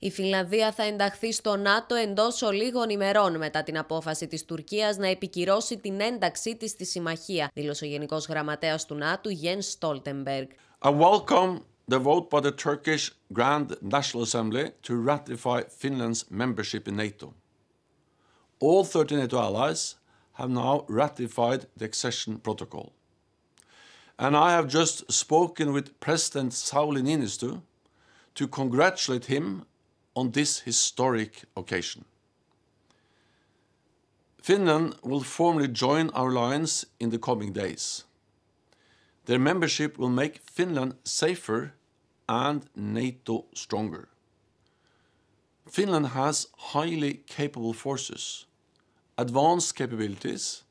Η Φιλανδία θα ενταχθεί στο ΝΑΤΟ εντός ολίγων ημερών μετά την απόφαση της Τουρκίας να επικυρώσει την ένταξή της στη συμμαχία, δήλωσε ο Γενικός Γραμματέας του ΝΑΤΟ Γιέν Στόλτεμπεργκ. I welcome the vote by the Turkish Grand National Assembly to ratify Finland's membership in NATO. All 30 NATO allies have now ratified the accession protocol. And I have just spoken with President Sauli Niinistö to congratulate him on this historic occasion. Finland will formally join our alliance in the coming days. Their membership will make Finland safer and NATO stronger. Finland has highly capable forces, advanced capabilities,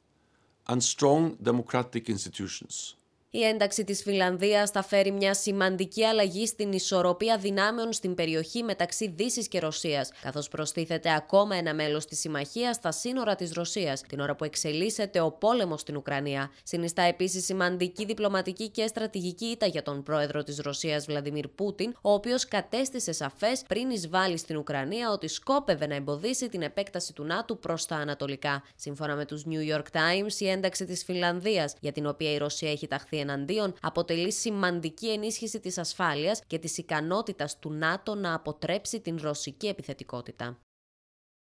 and strong democratic institutions. Η ένταξη της Φιλανδίας θα φέρει μια σημαντική αλλαγή στην ισορροπία δυνάμεων στην περιοχή μεταξύ Δύσης και Ρωσίας, καθώς προστίθεται ακόμα ένα μέλος της συμμαχίας στα σύνορα της Ρωσίας, την ώρα που εξελίσσεται ο πόλεμος στην Ουκρανία. Συνιστά επίσης σημαντική διπλωματική και στρατηγική ήττα για τον πρόεδρο της Ρωσίας Βλαντιμίρ Πούτιν, ο οποίος κατέστησε σαφές πριν εισβάλλει στην Ουκρανία ότι σκόπευε να εμποδίσει την επέκταση του ΝΑΤΟ προς τα ανατολικά. Σύμφωνα με τους New York Times, η ένταξη της Φιλανδίας, για την οποία η Ρωσία έχει ταχθεί εναντίον αποτελεί σημαντική ενίσχυση της ασφάλειας και της ικανότητας του ΝΑΤΟ να αποτρέψει την ρωσική επιθετικότητα.